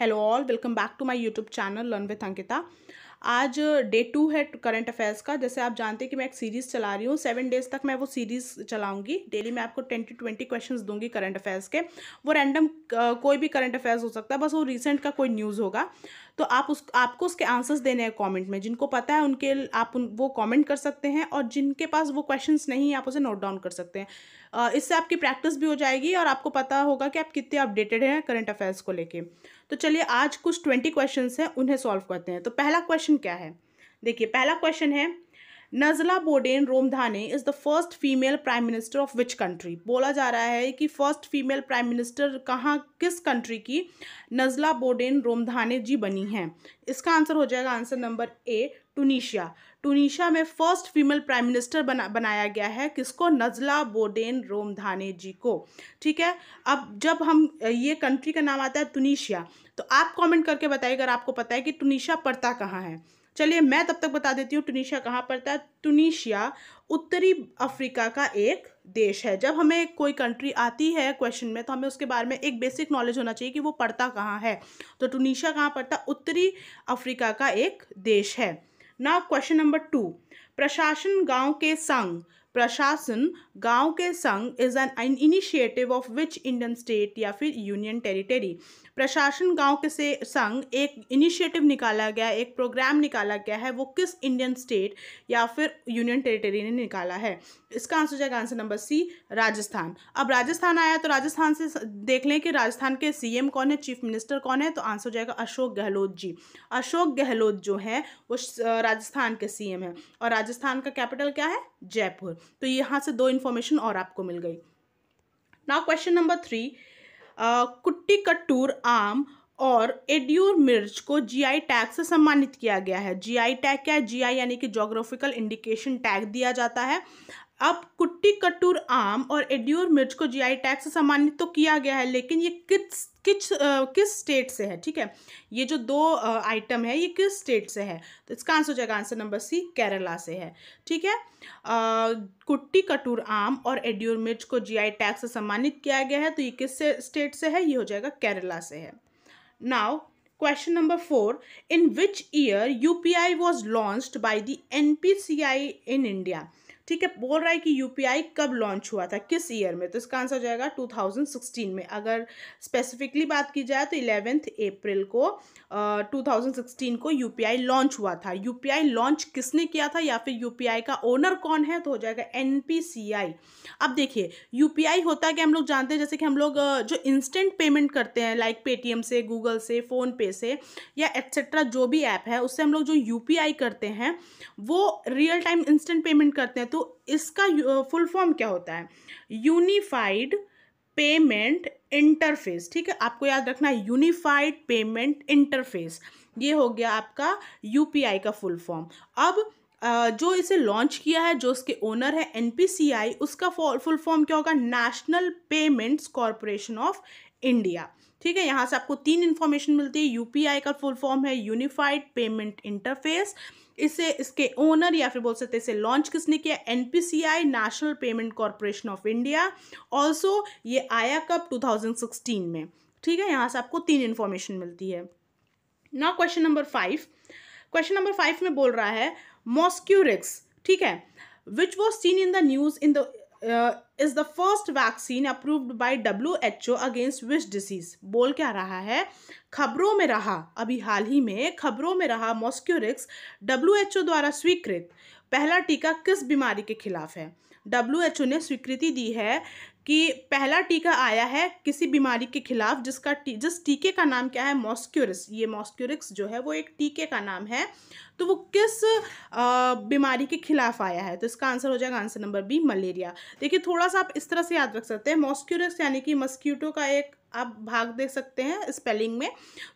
Hello all welcome back to my YouTube channel learn with Ankita आज day two है current affairs का जैसे आप जानते हैं कि मैं एक सीरीज़ चला रही हूँ सेवन डेज तक मैं वो सीरीज़ चलाऊंगी डेली मैं आपको टेन टू ट्वेंटी क्वेश्चन दूंगी करंट अफेयर्स के वो रैंडम कोई भी करंट अफेयर्स हो सकता है बस वो रिसेंट का कोई न्यूज़ होगा तो आप उस आपको उसके आंसर्स देने हैं कमेंट में जिनको पता है उनके आप उन, वो कमेंट कर सकते हैं और जिनके पास वो क्वेश्चंस नहीं है आप उसे नोट डाउन कर सकते हैं इससे आपकी प्रैक्टिस भी हो जाएगी और आपको पता होगा कि आप कितने अपडेटेड हैं करंट अफेयर्स को लेके तो चलिए आज कुछ ट्वेंटी क्वेश्चन हैं उन्हें सॉल्व करते हैं तो पहला क्वेश्चन क्या है देखिए पहला क्वेश्चन है Najla Bouden Romdhane is the first female prime minister of which country बोला जा रहा है कि फर्स्ट फीमेल प्राइम मिनिस्टर कहाँ किस कंट्री की नजला बोडेन रोमधाने जी बनी हैं इसका आंसर हो जाएगा answer number A Tunisia Tunisia में फर्स्ट फीमेल प्राइम मिनिस्टर बना बनाया गया है किसको नजला बोडेन रोमधाने जी को ठीक है अब जब हम ये कंट्री का नाम आता है टूनिशिया तो आप कमेंट करके बताइए अगर आपको पता है कि टूनिशिया पड़ता कहाँ है चलिए मैं तब तक बता देती हूँ टूनिशिया कहाँ पड़ता है टूनिशिया उत्तरी अफ्रीका का एक देश है जब हमें कोई कंट्री आती है क्वेश्चन में तो हमें उसके बारे में एक बेसिक नॉलेज होना चाहिए कि वो पड़ता कहाँ है तो टूनिशिया कहाँ पड़ता है उत्तरी अफ्रीका का एक देश है ना क्वेश्चन नंबर टू प्रशासन गांव के संग प्रशासन गांव के संग is an initiative of which Indian state या फिर यूनियन टेरिटरी प्रशासन गांव के से संग एक इनिशिएटिव निकाला गया एक प्रोग्राम निकाला गया है वो किस इंडियन स्टेट या फिर यूनियन टेरिटरी ने निकाला है इसका आंसर हो जाएगा आंसर नंबर सी राजस्थान अब राजस्थान आया तो राजस्थान से देख लें कि राजस्थान के सीएम कौन है चीफ मिनिस्टर कौन है तो आंसर हो जाएगा अशोक गहलोत जी अशोक गहलोत जो है वो राजस्थान के सीएम है और राजस्थान का कैपिटल क्या है जयपुर तो यहाँ से दो इन्फॉर्मेशन और आपको मिल गई नाउ क्वेश्चन नंबर थ्री कुट्टी कट्टूर आम और एड्यूर मिर्च को जीआई टैग से सम्मानित किया गया है जीआई टैग क्या है जीआई यानी कि जोग्राफिकल इंडिकेशन टैग दिया जाता है अब कुट्टी कट्टूर आम और एड्योर मिर्च को जीआई टैक्स से सम्मानित तो किया गया है लेकिन ये किस किस आ, किस स्टेट से है ठीक है ये जो दो आइटम है ये किस स्टेट से है तो इसका आंसर हो जाएगा आंसर नंबर सी केरला से है ठीक है कुट्टी कटूर आम और एड्योर मिर्च को जीआई टैक्स से सम्मानित किया गया है तो ये किस से, स्टेट से है ये हो जाएगा केरला से है now year U P I was year by the N P C I in India ठीक है बोल रहा है कि यूपीआई कब लॉन्च हुआ था किस ईयर में तो इसका आंसर हो जाएगा 2016 में अगर स्पेसिफिकली बात की जाए तो इलेवेंथ अप्रैल को आ, 2016 को यूपीआई लॉन्च हुआ था यूपीआई लॉन्च किसने किया था या फिर यूपीआई का ओनर कौन है तो हो जाएगा एन अब देखिए यूपीआई होता क्या हम लोग जानते हैं जैसे कि हम लोग जो इंस्टेंट पेमेंट करते हैं लाइक पेटीएम से गूगल से फ़ोनपे से या एट्सेट्रा जो भी ऐप है उससे हम लोग जो यू करते हैं वो रियल टाइम इंस्टेंट पेमेंट करते हैं तो इसका फुल फॉर्म क्या होता है यूनिफाइड पेमेंट इंटरफेस ठीक है आपको याद रखना है यूनिफाइड पेमेंट इंटरफेस ये हो गया आपका यूपीआई का फुल फॉर्म अब जो इसे लॉन्च किया है जो इसके ओनर है एनपीसीआई उसका फुल फॉर्म क्या होगा National Payments Corporation of India ठीक है यहाँ से आपको तीन इन्फॉर्मेशन मिलती है यूपीआई का फुल फॉर्म है यूनिफाइड पेमेंट इंटरफेस इसे इसके ओनर या फिर बोल सकते हैं इसे लॉन्च किसने किया N National Payment Corporation of India also ये आया कब 2016 में ठीक है यहाँ से आपको तीन इन्फॉर्मेशन मिलती है ना question number five question number five में बोल रहा है मॉस्क्यूरिक्स ठीक है which was seen in the news in the is the first vaccine approved by W H O against which disease बोल क्या रहा है खबरों में रहा अभी हाल ही में खबरों में रहा मॉस्क्यूरिक्स ओ द्वारा स्वीकृत पहला टीका किस बीमारी के खिलाफ है डब्ल्यू एच ओ ने स्वीकृति दी है कि पहला टीका आया है किसी बीमारी के खिलाफ जिसका टी, जिस टीके का नाम क्या है मॉस्क्यूरिस ये मॉस्क्यूरिक्स जो है वो एक टीके का नाम है तो वो किस बीमारी के खिलाफ आया है तो इसका आंसर हो जाएगा आंसर नंबर बी मलेरिया देखिए थोड़ा सा आप इस तरह से याद रख सकते हैं मॉस्क्यूरिक्स यानी कि मस्क्यूटो का एक आप भाग देख सकते हैं स्पेलिंग में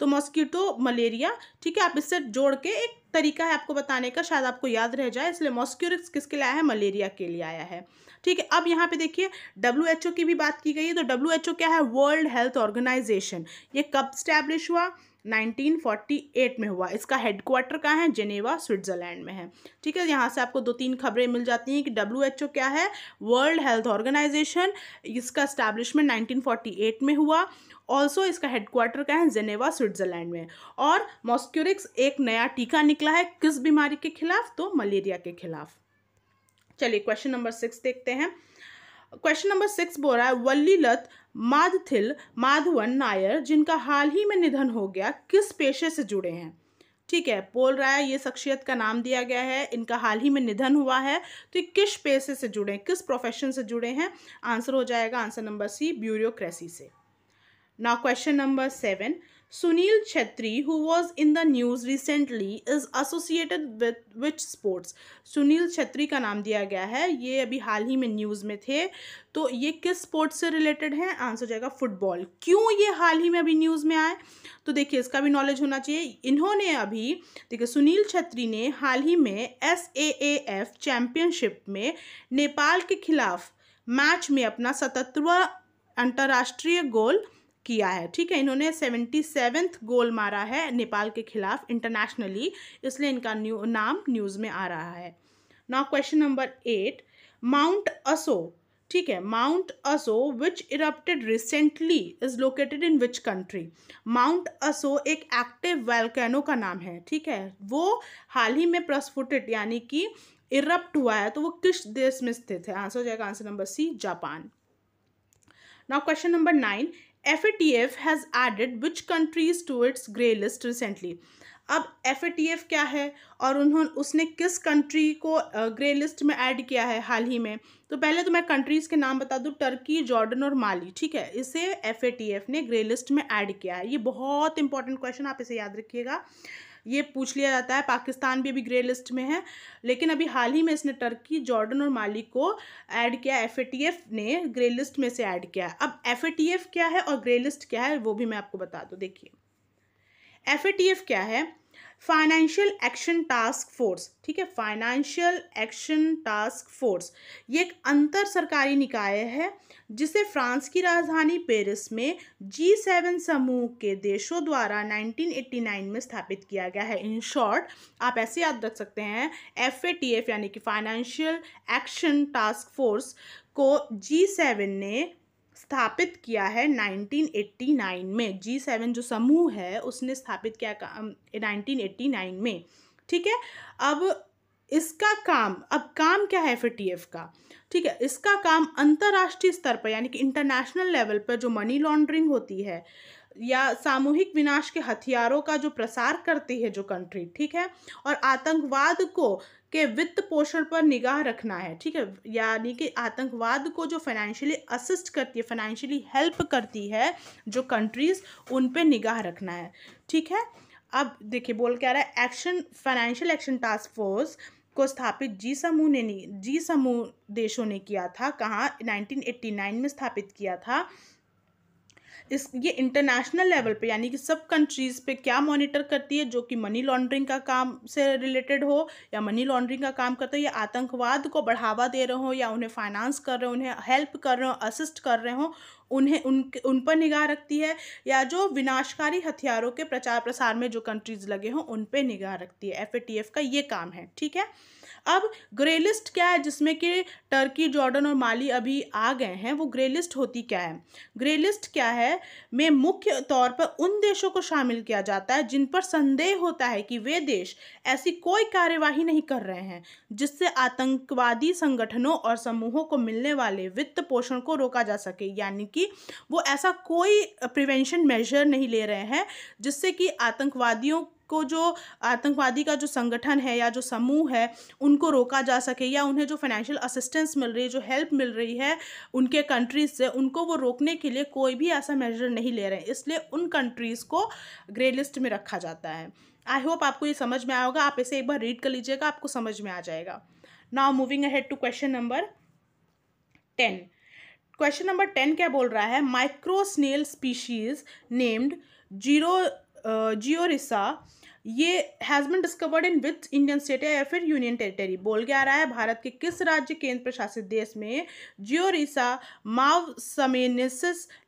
तो मॉस्क्यूटो मलेरिया ठीक है आप इससे जोड़ के एक तरीका है आपको बताने का शायद आपको याद रह जाए इसलिए मॉस्क्यूरिक्स किसके लिए आया है मलेरिया के लिए आया है ठीक है अब यहाँ पे देखिए डब्ल्यू की भी बात की गई है तो डब्ल्यू क्या है वर्ल्ड हेल्थ ऑर्गेनाइजेशन ये कब स्टैब्लिश हुआ 1948 में हुआ इसका हेडक्वार्टर कहाँ है जेनेवा स्विट्जरलैंड में है ठीक है यहाँ से आपको दो तीन खबरें मिल जाती हैं कि डब्ल्यू क्या है वर्ल्ड हेल्थ ऑर्गेनाइजेशन इसका स्टैब्लिशमेंट 1948 में हुआ ऑल्सो इसका हेडक्वार्टर कहाँ है जेनेवा स्विट्जरलैंड में और मॉस्क्यूरिक्स एक नया टीका निकला है किस बीमारी के खिलाफ तो मलेरिया के खिलाफ चलिए क्वेश्चन नंबर सिक्स देखते हैं क्वेश्चन नंबर सिक्स बोल रहा है लत माधथिल माधवन नायर जिनका हाल ही में निधन हो गया किस पेशे से जुड़े हैं ठीक है बोल रहा है ये शख्सियत का नाम दिया गया है इनका हाल ही में निधन हुआ है तो ये किस पेशे से जुड़े हैं किस प्रोफेशन से जुड़े हैं आंसर हो जाएगा आंसर नंबर सी ब्यूरोक्रेसी से ना question number seven Sunil Chhetri, who was in the news recently, is associated with which sports? Sunil Chhetri का नाम दिया गया है ये अभी हाल ही में न्यूज़ में थे तो ये किस स्पोर्ट्स से रिलेटेड है आंसर जाएगा फुटबॉल क्यों ये हाल ही में अभी न्यूज़ में आए तो देखिए इसका भी नॉलेज होना चाहिए इन्होंने अभी देखिए सुनील छत्री ने हाल ही में एस ए एफ चैम्पियनशिप में नेपाल के खिलाफ मैच में अपना सतरवा अंतर्राष्ट्रीय गोल किया है ठीक है इन्होंने सेवेंटी सेवेंथ गोल मारा है नेपाल के खिलाफ इंटरनेशनली इसलिए इनका न्यू नाम न्यूज़ में आ रहा है now question number eight Mount Aso ठीक है Mount Aso which erupted recently is located in which country Mount Aso एक एक्टिव वेलकैनो का नाम है ठीक है वो हाल ही में प्रस्फुटित यानी कि इरप्ट हुआ है तो वो किस देश में स्थित है आंसर हो जाएगा answer number C Japan now question number nine F has added which countries to its grey list recently अब एफ क्या है और उन्होंने उसने किस कंट्री को ग्रे लिस्ट में ऐड किया है हाल ही में तो पहले तो मैं कंट्रीज़ के नाम बता दूँ टर्की जॉर्डन और माली ठीक है इसे एफ ने ग्रे लिस्ट में ऐड किया है ये बहुत इंपॉर्टेंट क्वेश्चन आप इसे याद रखिएगा ये पूछ लिया जाता है पाकिस्तान भी अभी ग्रे लिस्ट में है लेकिन अभी हाल ही में इसने टर्की जॉर्डन और माली को ऐड किया एफ ने ग्रे लिस्ट में से ऐड किया अब एफ क्या है और ग्रे लिस्ट क्या है वो भी मैं आपको बता दूँ देखिए एफ क्या है फाइनेंशियल एक्शन टास्क फोर्स ठीक है फाइनेंशियल एक्शन टास्क फोर्स ये एक अंतर सरकारी निकाय है जिसे फ्रांस की राजधानी पेरिस में जी सेवन समूह के देशों द्वारा 1989 में स्थापित किया गया है इन शॉर्ट आप ऐसे याद रख सकते हैं एफ ए टी एफ यानी कि फाइनेंशियल एक्शन टास्क फोर्स को जी सेवन ने स्थापित किया है 1989 में जी सेवन जो समूह है उसने स्थापित किया 1989 में ठीक है अब इसका काम अब काम क्या है फिर टीएफ का ठीक है इसका काम अंतर्राष्ट्रीय स्तर पर यानी कि इंटरनेशनल लेवल पर जो मनी लॉन्ड्रिंग होती है या सामूहिक विनाश के हथियारों का जो प्रसार करती है जो कंट्री ठीक है और आतंकवाद को के वित्त पोषण पर निगाह रखना है ठीक है यानी कि आतंकवाद को जो फाइनेंशियली असिस्ट करती है फाइनेंशियली हेल्प करती है जो कंट्रीज़ उन पर निगाह रखना है ठीक है अब देखिए बोल क्या रहा है action financial action task force को स्थापित जी समूह ने जी समूह देशों ने किया था कहाँ 1989 में स्थापित किया था इस ये इंटरनेशनल लेवल पे यानी कि सब कंट्रीज़ पे क्या मॉनिटर करती है जो कि मनी लॉन्ड्रिंग का काम से रिलेटेड हो या मनी लॉन्ड्रिंग का काम करते हो या आतंकवाद को बढ़ावा दे रहे हो या उन्हें फाइनेंस कर रहे हो उन्हें हेल्प कर रहे हो असिस्ट कर रहे हो उन्हें उन उन पर निगाह रखती है या जो विनाशकारी हथियारों के प्रचार प्रसार में जो कंट्रीज़ लगे हों उन पर निगाह रखती है एफ का ये काम है ठीक है अब ग्रे लिस्ट क्या है जिसमें कि टर्की जॉर्डन और माली अभी आ गए हैं वो ग्रे लिस्ट होती क्या है ग्रे लिस्ट क्या है में मुख्य तौर पर उन देशों को शामिल किया जाता है जिन पर संदेह होता है कि वे देश ऐसी कोई कार्यवाही नहीं कर रहे हैं जिससे आतंकवादी संगठनों और समूहों को मिलने वाले वित्त पोषण को रोका जा सके यानी कि वो ऐसा कोई प्रिवेंशन मेजर नहीं ले रहे हैं जिससे कि आतंकवादियों को जो आतंकवादी का जो संगठन है या जो समूह है उनको रोका जा सके या उन्हें जो फाइनेंशियल असिस्टेंस मिल रही है जो हेल्प मिल रही है उनके कंट्रीज से उनको वो रोकने के लिए कोई भी ऐसा मेजर नहीं ले रहे हैं इसलिए उन कंट्रीज़ को ग्रे लिस्ट में रखा जाता है आई होप आपको ये समझ में आया होगा आप इसे एक बार रीड कर लीजिएगा आपको समझ में आ जाएगा now moving ahead to question number ten question number ten क्या बोल रहा है microsnail species named zero Georissa ये has been discovered in which Indian state या फिर यूनियन टेरिटरी बोल के आ रहा है भारत के किस राज्य केंद्र प्रशासित देश में जियोरिसा माव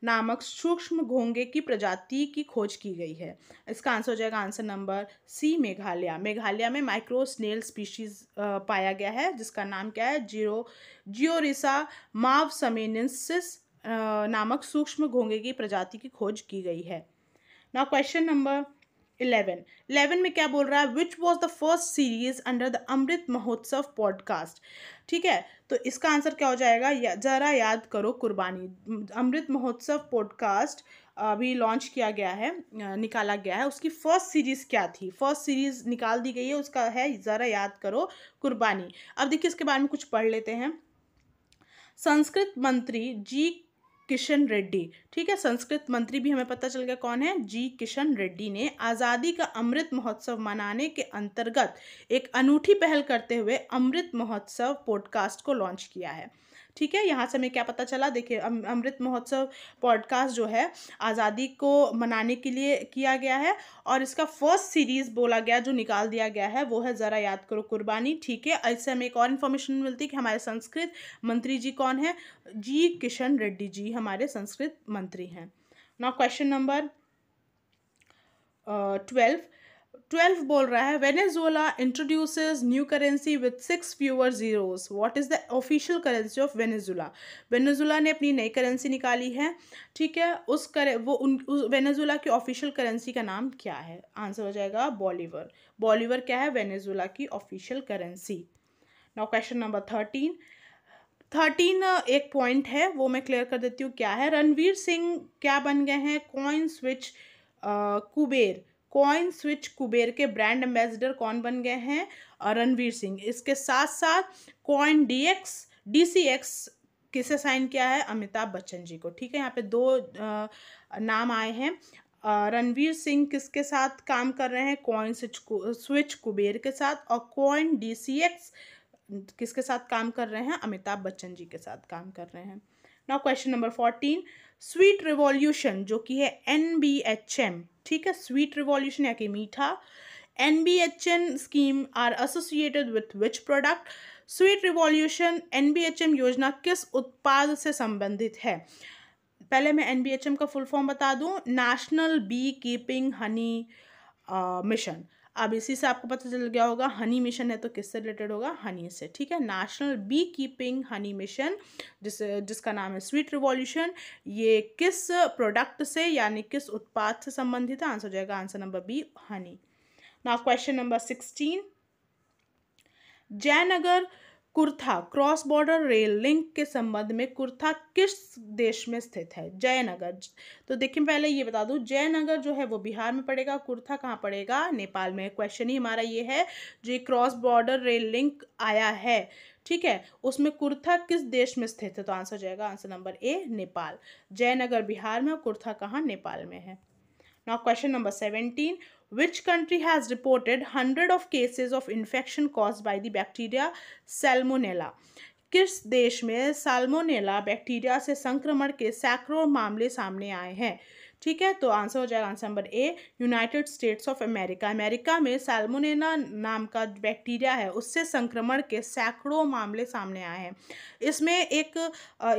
नामक सूक्ष्म घोंगे की प्रजाति की खोज की गई है इसका आंसर हो जाएगा answer number C Meghalaya Meghalaya में माइक्रो स्नेल स्पीशीज पाया गया है जिसका नाम क्या है जियो जियोरिसा माव नामक सूक्ष्म घोंगे की प्रजाति की खोज की गई है ना क्वेश्चन नंबर इलेवन इलेवन में क्या बोल रहा है which was the first series under the Amrit Mahotsav podcast ठीक है तो इसका आंसर क्या हो जाएगा या, जरा याद करो कुर्बानी अमृत महोत्सव पॉडकास्ट अभी लॉन्च किया गया है निकाला गया है उसकी फर्स्ट सीरीज़ क्या थी फर्स्ट सीरीज़ निकाल दी गई है उसका है ज़रा याद करो कुर्बानी अब देखिए इसके बारे में कुछ पढ़ लेते हैं संस्कृत मंत्री जी किशन रेड्डी ठीक है संस्कृत मंत्री भी हमें पता चल गया कौन है जी किशन रेड्डी ने आज़ादी का अमृत महोत्सव मनाने के अंतर्गत एक अनूठी पहल करते हुए अमृत महोत्सव पॉडकास्ट को लॉन्च किया है ठीक है यहाँ से हमें क्या पता चला देखिए अमृत महोत्सव पॉडकास्ट जो है आज़ादी को मनाने के लिए किया गया है और इसका फर्स्ट सीरीज़ बोला गया जो निकाल दिया गया है वो है ज़रा याद करो कुर्बानी ठीक है इससे हमें एक और इन्फॉर्मेशन मिलती है कि हमारे संस्कृत मंत्री जी कौन है जी किशन रेड्डी जी हमारे संस्कृत मंत्री हैं now question number twelve twelve बोल रहा है Venezuela introduces new currency with six fewer zeros what is the official currency of Venezuela Venezuela ने अपनी नई करेंसी निकाली है ठीक है उस कर वो उन उस वेनेजुएला की ऑफिशियल करेंसी का नाम क्या है आंसर हो जाएगा बॉलीवर बॉलीवर क्या है वेनेजुएला की official currency now question number thirteen thirteen एक पॉइंट है वो मैं क्लियर कर देती हूँ क्या है रणवीर सिंह क्या बन गए हैं CoinSwitch Kuber CoinSwitch Kuber के ब्रांड एम्बेसडर कौन बन गए हैं रणवीर सिंह इसके साथ साथ coin D X D C X किसे साइन किया है अमिताभ बच्चन जी को ठीक है यहाँ पे दो आ, नाम आए हैं रणवीर सिंह किसके साथ काम कर रहे हैं कॉइन स्विच स्विच कुबेर के साथ और कॉइन डी सी एक्स किसके साथ काम कर रहे हैं अमिताभ बच्चन जी के साथ काम कर रहे हैं now question number fourteen sweet revolution जो कि है एन बी एच एम ठीक है स्वीट रिवॉल्यूशन या कि मीठा N B H N scheme are associated with which product sweet revolution N B H M योजना किस उत्पाद से संबंधित है पहले मैं एन बी एच एम का फुल फॉर्म बता दूँ National Beekeeping Honey Mission अब इसी से आपको पता चल गया होगा हनी मिशन है तो किससे रिलेटेड होगा हनी से ठीक है National Beekeeping Honey Mission जिस जिसका नाम है स्वीट रिवॉल्यूशन ये किस प्रोडक्ट से यानी किस उत्पाद से संबंधित है आंसर हो जाएगा आंसर नंबर बी हनी ना question number sixteen Jaynagar Kurtha cross border rail link के संबंध में कुर्था किस देश में स्थित है जयनगर तो देखिए पहले ये बता दूं जयनगर जो है वो बिहार में पड़ेगा कुर्था कहाँ पड़ेगा नेपाल में क्वेश्चन ही हमारा ये है जो क्रॉस बॉर्डर रेल लिंक आया है ठीक है उसमें कुर्था किस देश में स्थित है तो आंसर जाएगा answer number A Nepal Jaynagar Bihar में और कुर्था कहाँ नेपाल में है now question number seventeen which country has reported 100 of cases of infection caused by the bacteria salmonella किस देश में साल्मोनेला बैक्टीरिया से संक्रमण के सैकड़ों मामले सामने आए हैं ठीक है तो आंसर हो जाएगा answer number A United States of America America में साल्मोनेना नाम का बैक्टीरिया है उससे संक्रमण के सैकड़ों मामले सामने आए हैं इसमें एक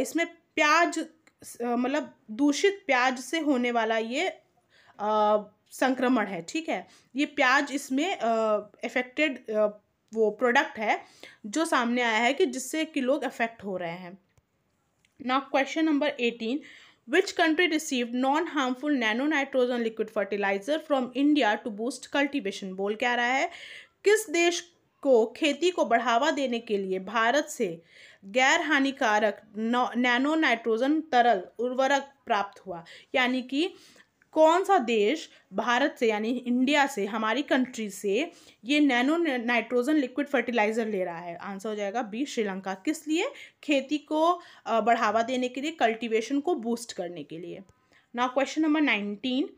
इसमें प्याज मतलब दूषित प्याज से होने वाला ये संक्रमण है ठीक है ये प्याज इसमें अफेक्टेड वो प्रोडक्ट है जो सामने आया है कि जिससे कि लोग अफेक्ट हो रहे हैं ना question number eighteen which country receive non harmful nano nitrogen liquid fertiliser from India to boost cultivation बोल क्या रहा है किस देश को खेती को बढ़ावा देने के लिए भारत से गैर हानिकारक नैनो नाइट्रोजन तरल उर्वरक प्राप्त हुआ यानी कि कौन सा देश भारत से यानी इंडिया से हमारी कंट्री से ये नैनो नाइट्रोजन लिक्विड फर्टिलाइज़र ले रहा है आंसर हो जाएगा बी श्रीलंका किस लिए खेती को बढ़ावा देने के लिए कल्टीवेशन को बूस्ट करने के लिए ना question number nineteen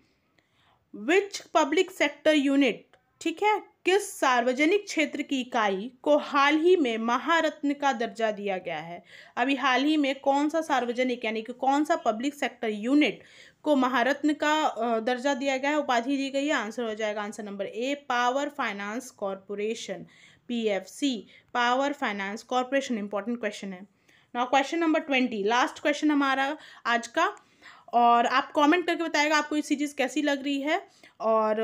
which public sector unit ठीक है किस सार्वजनिक क्षेत्र की इकाई को हाल ही में महारत्न का दर्जा दिया गया है अभी हाल ही में कौन सा सार्वजनिक यानी कि कौन सा पब्लिक सेक्टर यूनिट को महारत्न का दर्जा दिया गया है उपाधि दी गई है आंसर हो जाएगा answer number A power finance corporation PFC power finance corporation important question है now question number twenty last question हमारा आज का और आप कमेंट करके बताएगा आपको ये सीरीज़ कैसी लग रही है और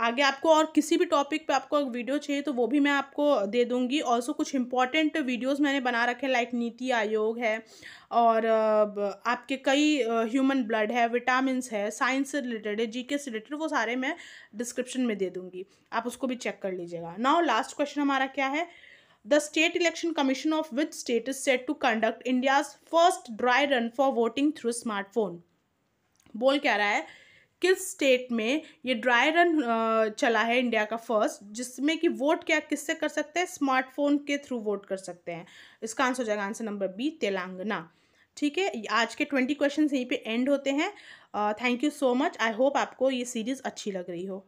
आगे आपको और किसी भी टॉपिक पे आपको वीडियो चाहिए तो वो भी मैं आपको दे दूँगी ऑल्सो कुछ इंपॉर्टेंट वीडियोस मैंने बना रखे हैं लाइक नीति आयोग है और आपके कई ह्यूमन ब्लड है विटामिन है साइंस से रिलेटेड है के से रिलेटेड वो सारे मैं डिस्क्रिप्शन में दे दूँगी आप उसको भी चेक कर लीजिएगा नाउ लास्ट क्वेश्चन हमारा क्या है the state election commission of which state is set to conduct India's first dry run for voting through smartphone बोल क्या रहा है किस स्टेट में ये ड्राई रन चला है इंडिया का फर्स्ट जिसमें कि वोट क्या किससे कर सकते हैं स्मार्टफोन के थ्रू वोट कर सकते हैं इसका आंसर हो जाएगा आंसर नंबर बी तेलंगाना ठीक है आज के ट्वेंटी क्वेश्चन यहीं पे एंड होते हैं thank you so much I hope आपको ये सीरीज़ अच्छी लग रही हो